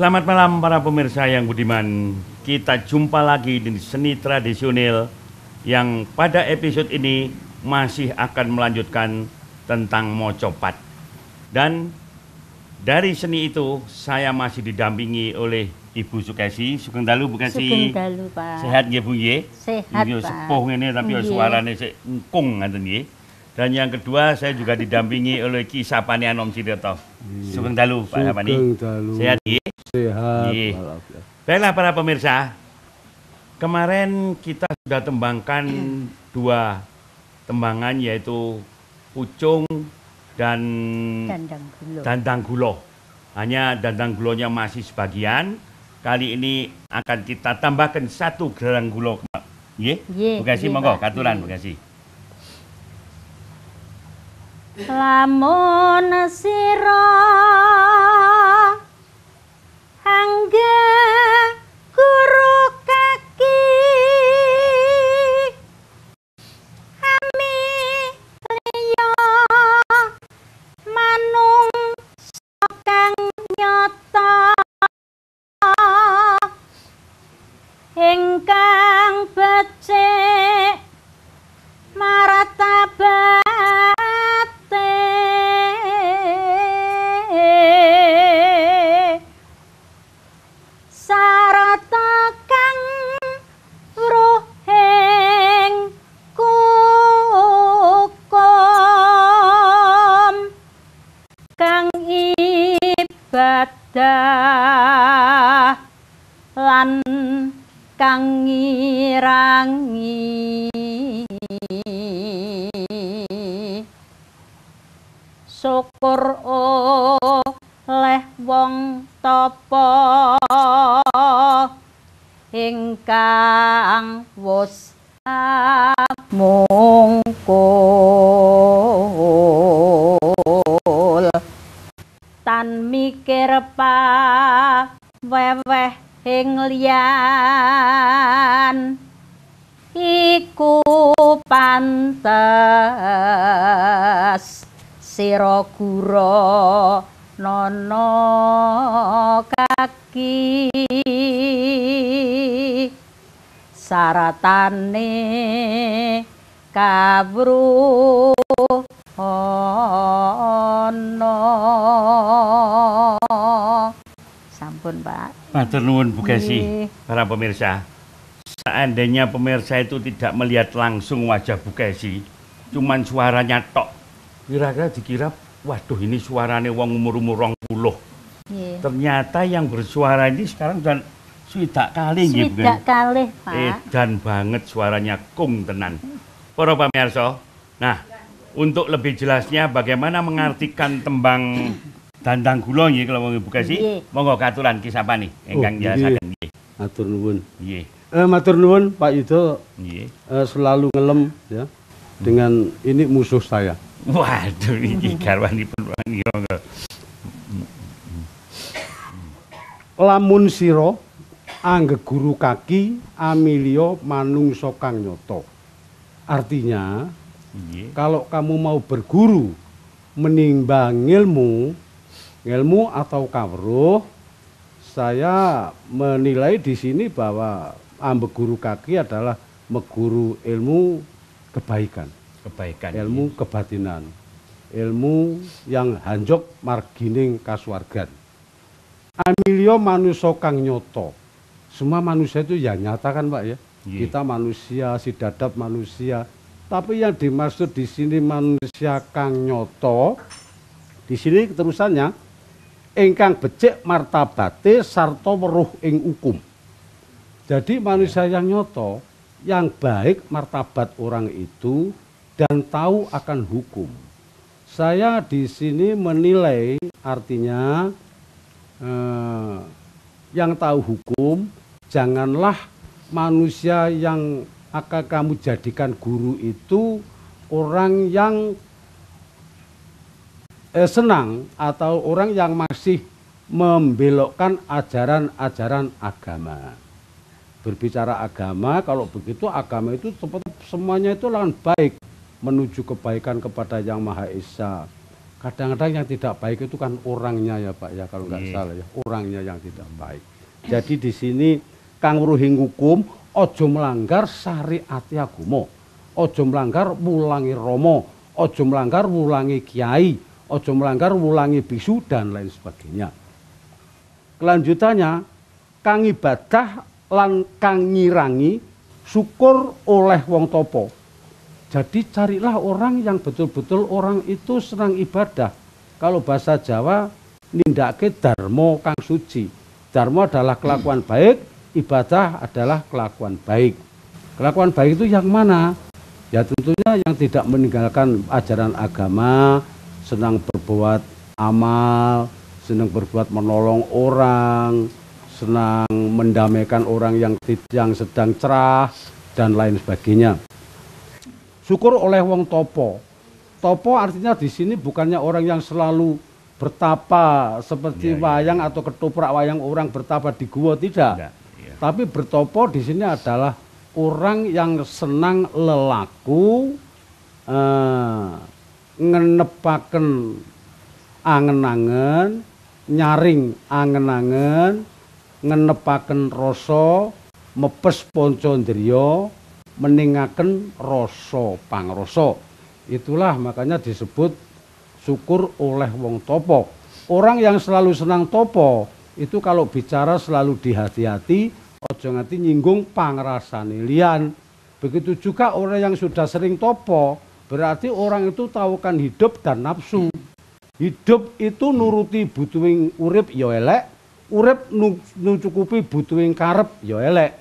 Selamat malam para pemirsa yang budiman. Kita jumpa lagi di seni tradisional yang pada episode ini masih akan melanjutkan tentang mocopat. Dan dari seni itu saya masih didampingi oleh Ibu Sukesi, Sugeng Dalu bukan Kesi. Dalu, Pak. Sehat nggih Bu ye? Sehat, Pak. sepuh ini tapi suaranya suarane sik engkung Dan yang kedua saya juga didampingi oleh Ki Sapani Anom Sidoto. Sugeng Dalu Pak Sapani. Sehat nggih? Sehat. Yeah. Baiklah para pemirsa, kemarin kita sudah tembangkan dua tembangan yaitu pucung dan dandang gulo. Dandang gulo. Hanya dandang gulonya masih sebagian. Kali ini akan kita tambahkan satu gerang gulo. Nggih. Bekasi monggo katuran kasih. Lamun sirah kor o oh. Ampun Pak. Matur ah, nuwun Bu Kesi, para pemirsa. Seandainya pemirsa itu tidak melihat langsung wajah Bu Kesi, cuman suaranya tok. Kira-kira dikira, waduh ini suaranya wong umur-umur rong puluh. Ternyata yang bersuara ini sekarang dan suidak kali nggih, Bu. Suidak kali, Pak. Edan banget suaranya kung tenan. Para pemirsa, nah untuk lebih jelasnya bagaimana mengartikan tembang Dandang kula nggih mau wong Bekasi. Monggo katuran kisah pani ingkang oh, jelasaken nggih. Matur nuwun. Nggih. Eh matur nuwun Pak Yudo. Nggih. Eh, selalu ngelem ya dengan ini musuh saya. Waduh iki garwanipun wani Lamun siro, sira guru kaki amilio Manung sokang nyoto. Artinya, yeah. kalau kamu mau berguru menimbang ilmu, ilmu atau kawruh saya menilai di sini bahwa guru kaki adalah meguru ilmu kebaikan kebaikan ilmu iya. kebatinan ilmu yang hanjok margining kaswargan amilio manusia kang nyoto semua manusia itu ya nyata kan pak ya Ye. Iya. kita manusia si dadap manusia tapi yang dimaksud di sini manusia kang nyoto di sini keterusannya ingkang becik martabate sarto weruh ing hukum. Jadi manusia yang nyoto yang baik martabat orang itu dan tahu akan hukum. Saya di sini menilai artinya eh, yang tahu hukum janganlah manusia yang akan kamu jadikan guru itu orang yang eh, senang atau orang yang masih membelokkan ajaran-ajaran agama. Berbicara agama, kalau begitu agama itu semuanya itu lawan baik menuju kebaikan kepada Yang Maha Esa. Kadang-kadang yang tidak baik itu kan orangnya ya Pak ya kalau nggak yeah. salah ya orangnya yang tidak baik. Jadi di sini kang ruhing hukum ojo melanggar syariat agumo, ojo melanggar mulangi romo, ojo melanggar mulangi kiai, ojo melanggar wulangi bisu dan lain sebagainya. Kelanjutannya, kang ibadah lan kang ngirangi syukur oleh wong topo. Jadi carilah orang yang betul-betul orang itu senang ibadah. Kalau bahasa Jawa, nindake dharma kang suci. Dharma adalah kelakuan baik, ibadah adalah kelakuan baik. Kelakuan baik itu yang mana? Ya tentunya yang tidak meninggalkan ajaran agama, senang berbuat amal, senang berbuat menolong orang, senang mendamaikan orang yang yang sedang cerah dan lain sebagainya. Syukur oleh wong topo. Topo artinya di sini bukannya orang yang selalu bertapa seperti ya, wayang iya. atau ketoprak wayang orang bertapa di gua tidak. Ya, ya. Tapi bertopo di sini adalah orang yang senang lelaku eh, ngenepaken angen-angen, nyaring angen-angen, ngenepaken rasa mepes panca ndriya, meningaken rasa pangrasa. Itulah makanya disebut syukur oleh wong topo. Orang yang selalu senang topo itu kalau bicara selalu dihati hati-hati, ojo nyinggung pangrasane liyan. Begitu juga orang yang sudah sering topo, Berarti orang itu tahu kan hidup dan nafsu. Hidup itu nuruti butuhing urip ya elek, urip nucukupi butuhing karep ya elek.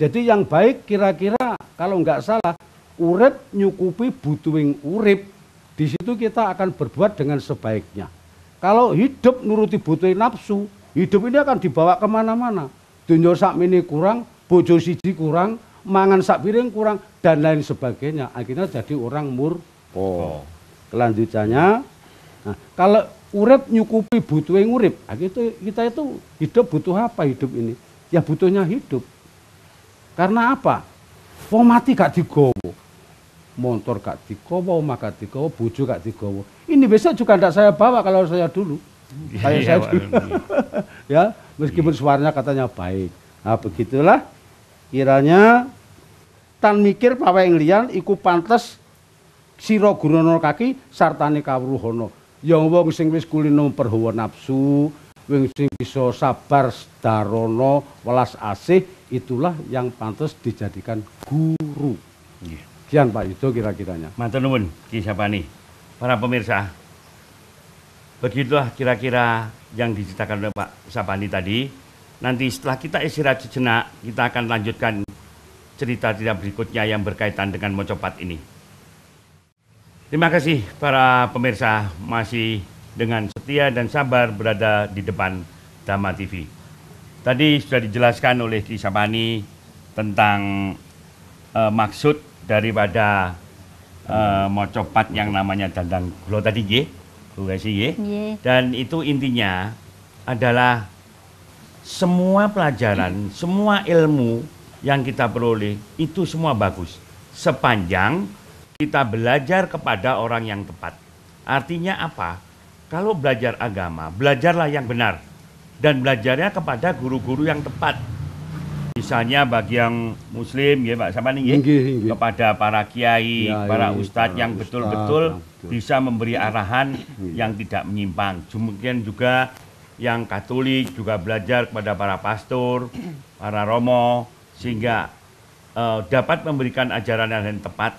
Jadi yang baik kira-kira kalau nggak salah urip nyukupi butuhing urip. Di situ kita akan berbuat dengan sebaiknya. Kalau hidup nuruti butuhin nafsu, hidup ini akan dibawa kemana-mana. Dunia ini kurang, bojo siji kurang, mangan sak piring kurang dan lain sebagainya. Akhirnya jadi orang murko. Oh. Kelanjutannya, nah, kalau urip nyukupi butuh yang urip, akhirnya kita itu hidup butuh apa hidup ini? Ya butuhnya hidup. Karena apa? mau mati gak digowo. Motor gak digowo, omah gak digowo, bujuk gak digowo. Ini besok juga tidak saya bawa kalau saya dulu. Iya, saya, iya, saya dulu. ya, meskipun suaranya katanya baik. Nah, begitulah kiranya tan mikir yang lian iku pantes siro gurono kaki sartani kawruhono yang wong sing wis kulino perhuwa nafsu wong sing bisa sabar darono welas asih itulah yang pantas dijadikan guru yeah. Kian Pak itu kira-kiranya. mantan umun Ki Sapani. Para pemirsa, begitulah kira-kira yang diceritakan oleh Pak Sapani tadi. Nanti setelah kita istirahat sejenak, kita akan lanjutkan cerita tidak berikutnya yang berkaitan dengan mocopat ini. Terima kasih para pemirsa masih dengan setia dan sabar berada di depan Dhamma TV. Tadi sudah dijelaskan oleh Kisabani tentang uh, maksud daripada uh, mocopat yang namanya dandang gulo tadi ye, ye. Dan itu intinya adalah semua pelajaran, semua ilmu yang kita peroleh itu semua bagus sepanjang kita belajar kepada orang yang tepat. Artinya apa? Kalau belajar agama, belajarlah yang benar dan belajarnya kepada guru-guru yang tepat. Misalnya bagi yang muslim ya Pak sama nih ya? kepada para kiai, ya, ya para ya, ustadz para yang betul-betul ya, bisa memberi arahan iya. yang tidak menyimpang. Kemudian juga yang Katolik juga belajar kepada para pastor, para romo, sehingga uh, dapat memberikan ajaran yang tepat,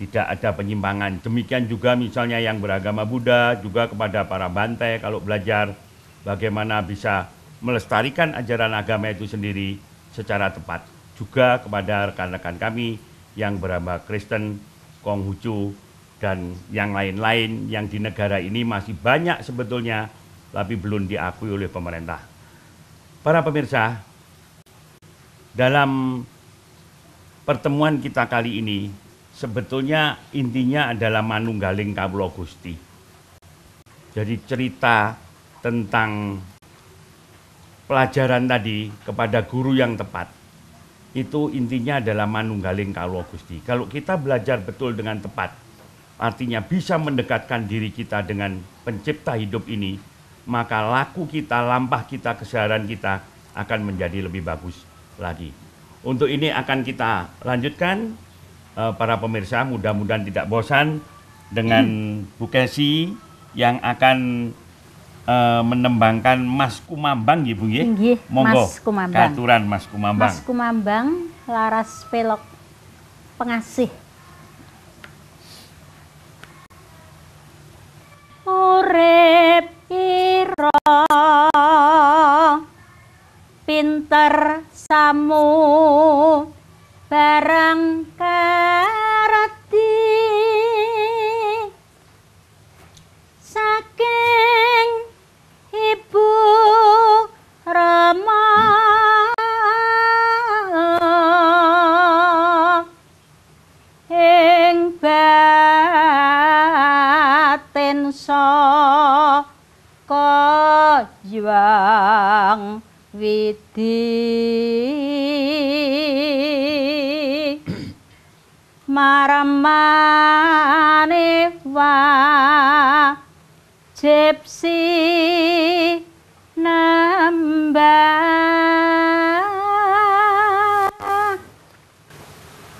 tidak ada penyimpangan. Demikian juga misalnya yang beragama Buddha juga kepada para bantai kalau belajar bagaimana bisa melestarikan ajaran agama itu sendiri secara tepat. Juga kepada rekan-rekan kami yang beragama Kristen, Konghucu, dan yang lain-lain yang di negara ini masih banyak sebetulnya tapi belum diakui oleh pemerintah. Para pemirsa, dalam pertemuan kita kali ini sebetulnya intinya adalah manunggaling kawula Gusti. Jadi cerita tentang pelajaran tadi kepada guru yang tepat itu intinya adalah manunggaling kawula Gusti. Kalau kita belajar betul dengan tepat, artinya bisa mendekatkan diri kita dengan pencipta hidup ini, maka laku kita, lampah kita, kesadaran kita akan menjadi lebih bagus lagi. Untuk ini akan kita lanjutkan eh, para pemirsa, mudah-mudahan tidak bosan dengan hmm. Bukesi yang akan eh, menembangkan Mas Kumambang ya Bu ya? Monggo. Mas Kumambang. Katuran Mas Kumambang. Mas Kumambang Laras Pelok Pengasih. urip ira pinter samu barang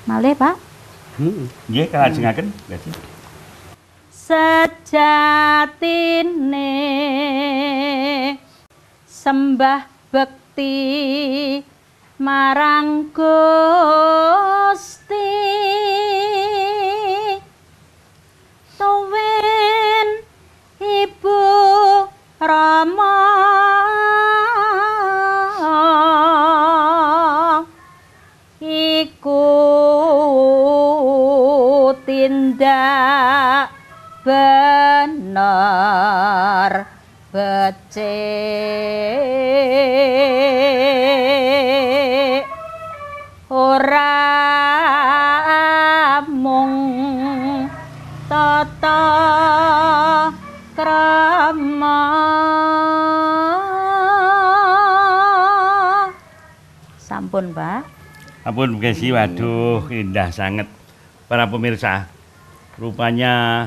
Malih, Pak. Hmm, nggih, hmm. kalajengaken. Hmm. Sejatine sembah bekti marang Gusti ndak benar becik ora mung tata krama sampun Pak Ampun Kesi, waduh indah sangat para pemirsa Rupanya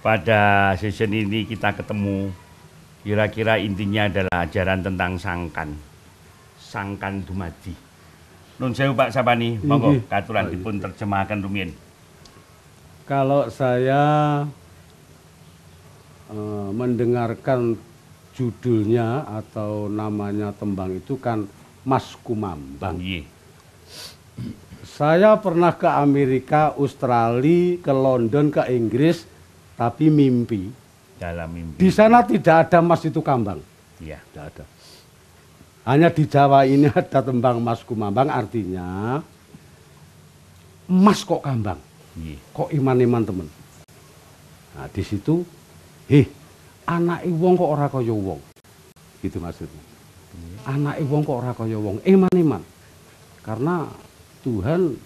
pada season ini kita ketemu kira-kira intinya adalah ajaran tentang sangkan. Sangkan dumadi. Nun sewu Pak Sabani, monggo katuran dipun terjemahkan rumien Kalau saya uh, mendengarkan judulnya atau namanya tembang itu kan Mas Kumambang. Iya. Saya pernah ke Amerika, Australia, ke London, ke Inggris, tapi mimpi. Dalam mimpi. Di sana tidak ada emas itu kambang. Iya. Tidak ada. Hanya di Jawa ini ada tembang emas kumambang, artinya emas kok kambang. Iya. Kok iman-iman temen. Nah, di situ, heh, anak iwong kok ora kaya wong. Gitu maksudnya. Iya. Anak iwong kok ora kaya wong, iman-iman. Karena Tuhan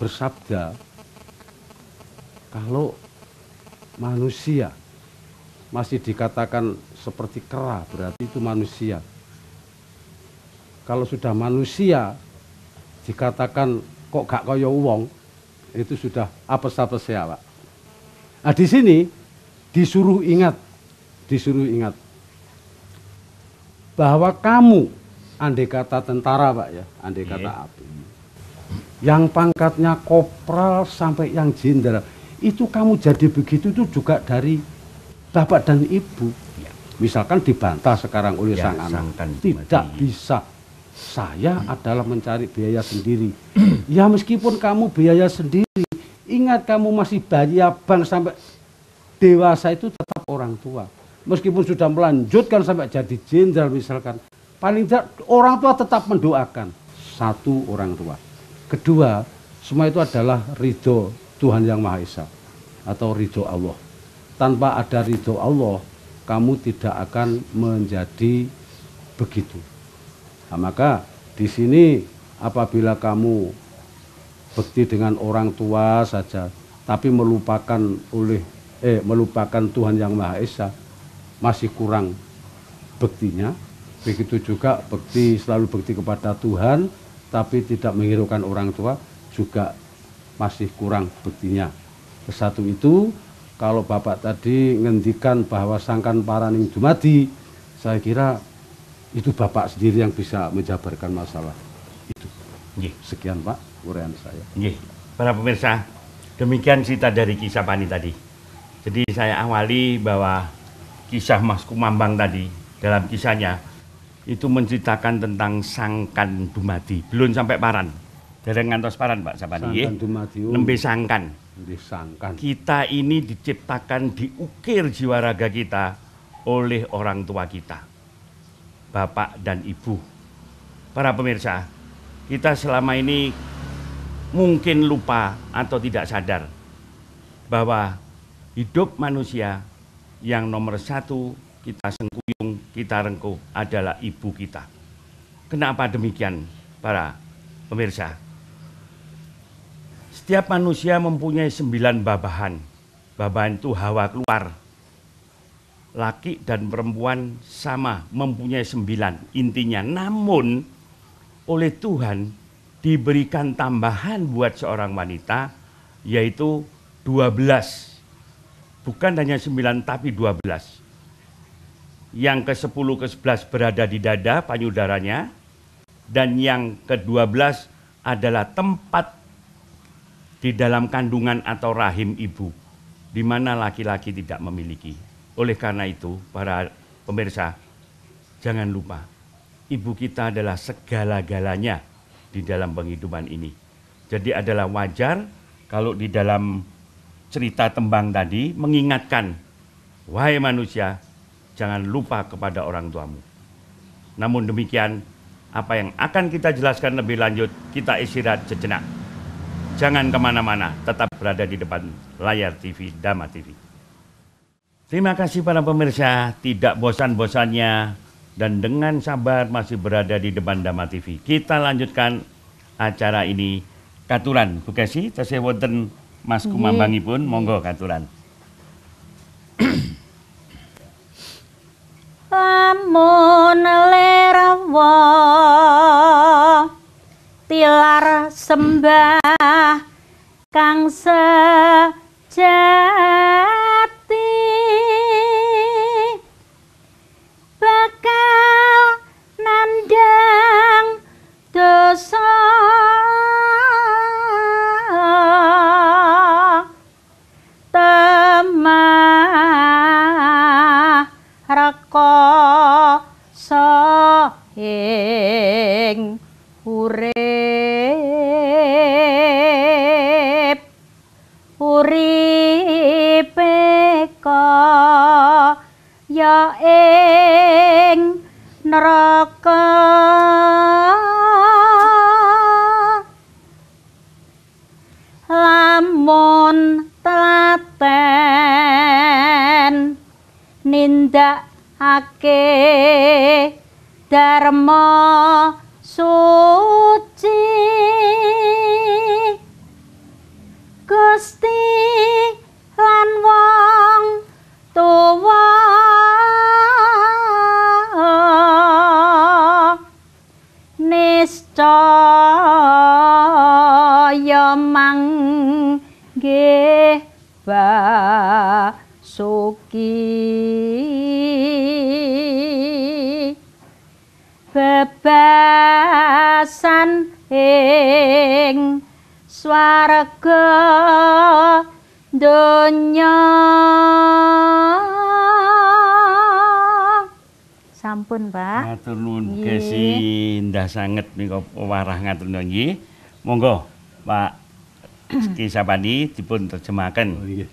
bersabda kalau manusia masih dikatakan seperti kera berarti itu manusia kalau sudah manusia dikatakan kok gak kaya uang itu sudah apa-apa ya pak nah di sini disuruh ingat disuruh ingat bahwa kamu andai kata tentara Pak ya, andai yeah. kata api. Yang pangkatnya kopral sampai yang jenderal, itu kamu jadi begitu itu juga dari bapak dan ibu. Yeah. Misalkan dibantah sekarang oleh yeah, sang anak, sang tidak bisa. Saya hmm. adalah mencari biaya sendiri. ya meskipun kamu biaya sendiri, ingat kamu masih bayi abang sampai dewasa itu tetap orang tua. Meskipun sudah melanjutkan sampai jadi jenderal misalkan, Paling tidak orang tua tetap mendoakan. Satu orang tua. Kedua, semua itu adalah ridho Tuhan Yang Maha Esa atau ridho Allah. Tanpa ada ridho Allah, kamu tidak akan menjadi begitu. Nah, maka di sini apabila kamu bekti dengan orang tua saja, tapi melupakan oleh eh melupakan Tuhan Yang Maha Esa, masih kurang bektinya, begitu juga bekti selalu bekti kepada Tuhan tapi tidak menghiraukan orang tua juga masih kurang buktinya. satu itu kalau Bapak tadi ngendikan bahwa sangkan paraning dumadi, saya kira itu Bapak sendiri yang bisa menjabarkan masalah itu. Sekian Pak, uraian saya. Para pemirsa, demikian cerita dari kisah Pani tadi. Jadi saya awali bahwa kisah Mas Kumambang tadi dalam kisahnya itu menceritakan tentang Sangkan Dumadi, belum sampai Paran. Dari ngantos Paran, Pak Sapani. Sangkan Dumadi. Oh. Nembe Sangkan. Disangkan. Kita ini diciptakan diukir jiwa raga kita oleh orang tua kita. Bapak dan Ibu. Para pemirsa, kita selama ini mungkin lupa atau tidak sadar bahwa hidup manusia yang nomor satu kita sentuh kita rengkuh adalah ibu kita. Kenapa demikian para pemirsa? Setiap manusia mempunyai sembilan babahan. Babahan itu hawa keluar. Laki dan perempuan sama mempunyai sembilan intinya. Namun oleh Tuhan diberikan tambahan buat seorang wanita yaitu dua belas. Bukan hanya sembilan tapi dua belas yang ke-10 ke-11 berada di dada payudaranya dan yang ke-12 adalah tempat di dalam kandungan atau rahim ibu di mana laki-laki tidak memiliki. Oleh karena itu, para pemirsa, jangan lupa ibu kita adalah segala-galanya di dalam penghidupan ini. Jadi adalah wajar kalau di dalam cerita tembang tadi mengingatkan, wahai manusia, jangan lupa kepada orang tuamu. Namun demikian, apa yang akan kita jelaskan lebih lanjut, kita istirahat sejenak. Jangan kemana-mana, tetap berada di depan layar TV Dama TV. Terima kasih para pemirsa, tidak bosan-bosannya dan dengan sabar masih berada di depan Dama TV. Kita lanjutkan acara ini katuran Bukesi tesih Tasewoten Mas iya. Kumambangi pun monggo katuran. Amun lerwa tilar sembah kang ake dharma suci gusti lan wong tuwa niscaya mangge ba suki bebasan ing swarga donya sampun Pak matur nuwun Gesi indah sanget nika warah ngaten nggih monggo Pak Kisah Pani dipun terjemahkan. Oh, iya,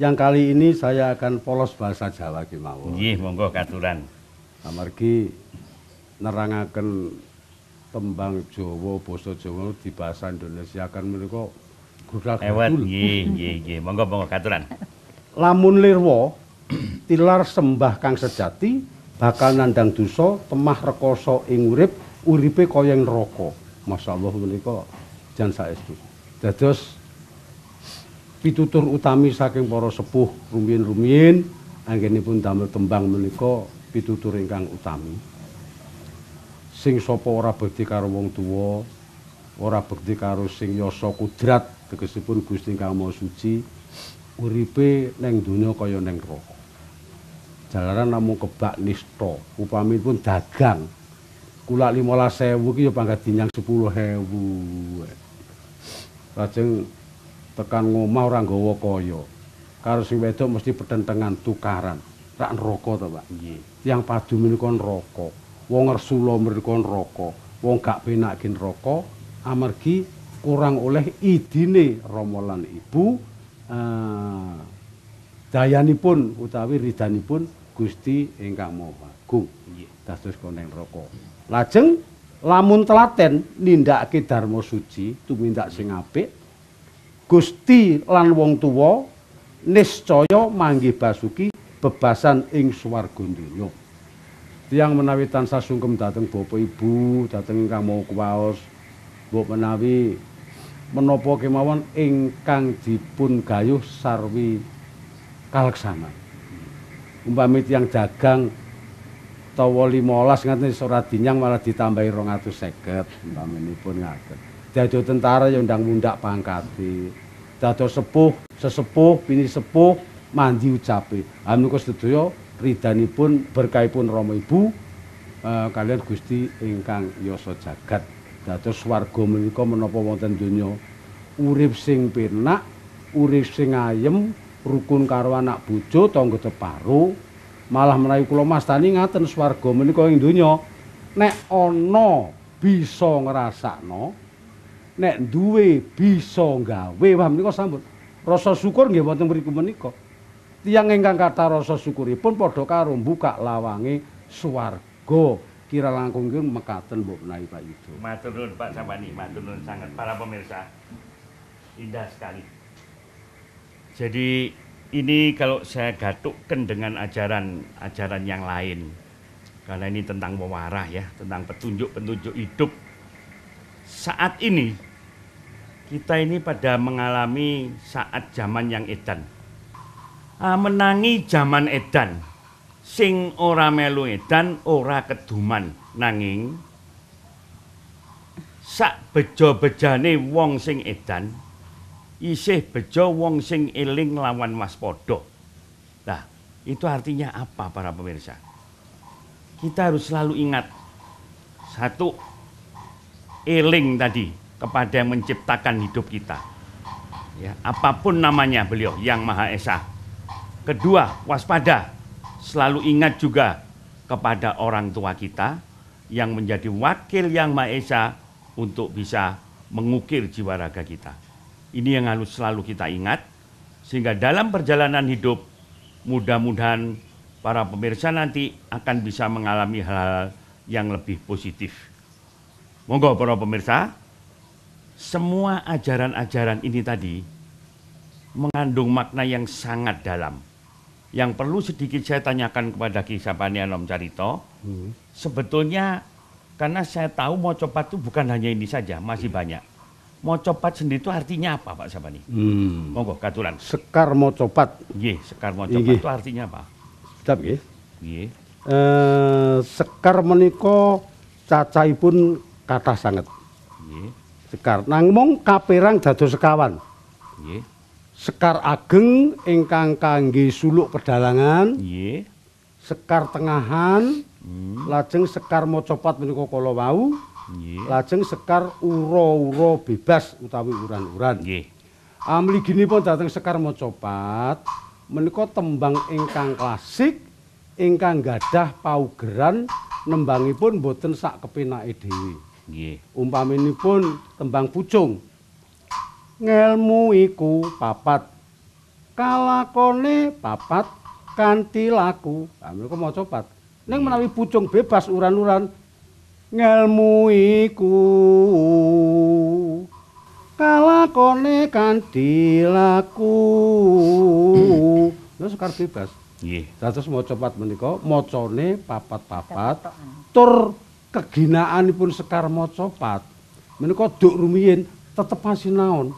Yang kali ini saya akan polos bahasa Jawa kemawon. Nggih, monggo katuran. Amargi nerangaken tembang Jawa basa Jawa di bahasa Indonesia kan menika gudak betul nggih nggih nggih monggo monggo katuran lamun lirwa tilar sembah kang sejati bakal nandang dosa temah rekoso ing urip uripe kaya neraka masyaallah menika jan saestu dados pitutur utami saking para sepuh rumiyin-rumiyin anggenipun damel tembang menika pitutur ingkang utami sing sapa ora bekti karo wong tuwa ora bekti karo sing yasa kudrat tegesipun Gusti Kang Maha Suci uripe neng donya kaya neng neraka jalaran namung kebak nista upami pun dagang kula 15000 iki ya pangkat dinyang 10000 lajeng tekan ngomah ora nggawa kaya karo sing wedok mesti pertentangan tukaran rak neraka to Pak nggih yang padu menika neraka wong ngersula mriko neraka wong gak penak neraka amargi kurang oleh idine rama lan ibu uh, eh, pun, utawi ridanipun Gusti ingkang Maha Agung nggih dados koneng neraka lajeng lamun telaten nindakake dharma suci tumindak sing apik Gusti lan wong tuwa niscaya manggih basuki bebasan ing swarga donya tiang menawi tansah sungkem dateng bapak ibu dateng ingkang mau kuwaos mbok menawi menapa kemawon ingkang dipun gayuh sarwi kalaksana umpami tiang dagang tawa 15 ngaten ora dinyang malah ditambahi 250 umpami pun ngaten dadi tentara yang ndang mundak pangkati dadi sepuh sesepuh bini sepuh mandi ucape anu kok sedoyo ridanipun berkahipun Rama Ibu eh, kalian Gusti ingkang yasa jagat dados swarga menika menapa wonten donya urip sing penak urip sing ayem rukun karo anak bojo tangga separo malah menawi kula mastani ngaten swarga menika ing donya nek ana bisa ngrasakno nek duwe bisa gawe wah menika sambut. rasa syukur nggih wonten mriku menika tiang ingkang kata rasa syukuripun padha karo buka lawangi swargo kira langkung kira mekaten mbok menawi Pak itu Matur Pak Sabani, matur sangat para pemirsa. Indah sekali. Jadi ini kalau saya gatukkan dengan ajaran-ajaran yang lain karena ini tentang mewarah ya, tentang petunjuk-petunjuk hidup. Saat ini kita ini pada mengalami saat zaman yang edan uh, menangi zaman edan sing ora melu edan ora keduman nanging sak bejo-bejane wong sing edan isih bejo wong sing eling lawan waspada nah itu artinya apa para pemirsa kita harus selalu ingat satu eling tadi kepada yang menciptakan hidup kita ya apapun namanya beliau yang maha esa Kedua, waspada. Selalu ingat juga kepada orang tua kita yang menjadi wakil yang Maha Esa untuk bisa mengukir jiwa raga kita. Ini yang harus selalu kita ingat sehingga dalam perjalanan hidup mudah-mudahan para pemirsa nanti akan bisa mengalami hal-hal yang lebih positif. Monggo para pemirsa, semua ajaran-ajaran ini tadi mengandung makna yang sangat dalam. Yang perlu sedikit saya tanyakan kepada Ki Sapanian Om Carito, hmm. sebetulnya karena saya tahu mau copat itu bukan hanya ini saja, masih hmm. banyak. copat sendiri itu artinya apa Pak Sabani? Hmm. Monggo katulan. Sekar mau copat, Iya, sekar mau copat itu artinya apa? Sedap nggih. Iya. Eh, sekar cacai pun kata sangat. Sekar nangmong kaperang jatuh sekawan. Sekar ageng ingkang kangge suluk pedalangan. Yeah. Sekar tengahan, hmm. lajeng sekar macapat menika kala wau. Yeah. Lajeng sekar ura-ura bebas utawi uran-uran. Nggih. -uran. Yeah. Amliginipun dhateng sekar macapat menika tembang ingkang klasik ingkang gadah paugeran nembangipun boten sak kepenake dhewe. Nggih. Yeah. Umpaminipun tembang pucung. ngelmu iku papat kalakone papat kanthi laku amun kok maca papat ning menawi pucung bebas uran-uran ngelmu iku kalakone kanthi laku hmm. terus bebas nggih terus maca papat menika macane papat-papat tur keginaanipun sekar maca papat menika duk rumiyin tetep asinaon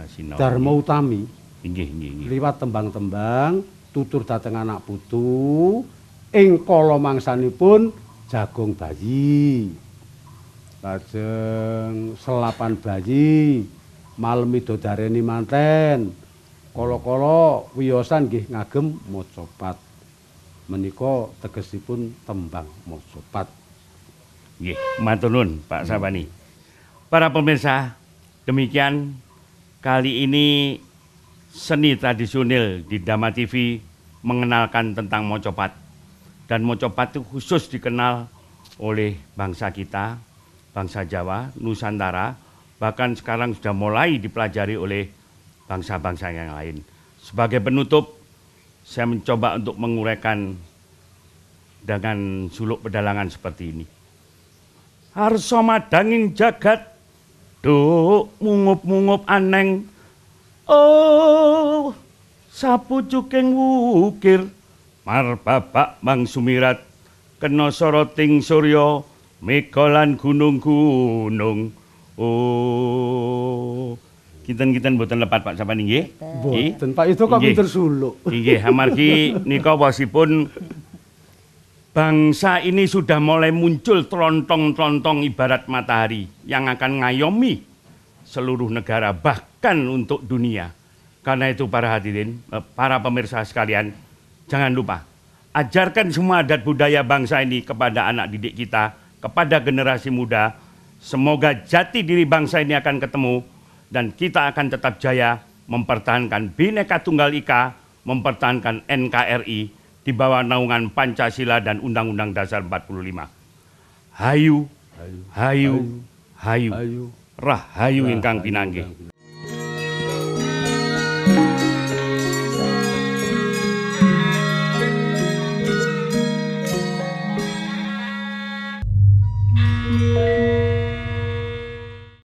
Ah, sinau. Dharma utami. Nggih, nggih, Liwat tembang-tembang tutur dateng anak putu ing kala mangsanipun jagung bayi. Lajeng selapan bayi malem didareni manten. Kala-kala wiyosan nggih ngagem mocopat. Menika tegesipun tembang mocopat. Nggih, matur Pak Sabani. Para pemirsa, demikian Kali ini seni tradisional di Dama TV mengenalkan tentang mocopat. Dan mocopat itu khusus dikenal oleh bangsa kita, bangsa Jawa, Nusantara, bahkan sekarang sudah mulai dipelajari oleh bangsa-bangsa yang lain. Sebagai penutup, saya mencoba untuk menguraikan dengan suluk pedalangan seperti ini. Harso madangin jagat Duk mungup-mungup aneng. Oh, sapucuking wukir. Mar babak mang sumirat. Kena soroting suryo. Mikolan gunung-gunung. Oh, kinten-kinten buatan lepat pak sapa nih? Buatan pak itu kok pinter suluk. Iya, amargi niko wasipun bangsa ini sudah mulai muncul terontong-terontong ibarat matahari yang akan ngayomi seluruh negara bahkan untuk dunia. Karena itu para hadirin, eh, para pemirsa sekalian, jangan lupa ajarkan semua adat budaya bangsa ini kepada anak didik kita, kepada generasi muda. Semoga jati diri bangsa ini akan ketemu dan kita akan tetap jaya mempertahankan Bhinneka Tunggal Ika, mempertahankan NKRI di bawah naungan Pancasila dan Undang-Undang Dasar 45. Hayu, hayu, hayu, hayu, rahayu ingkang pinanggih.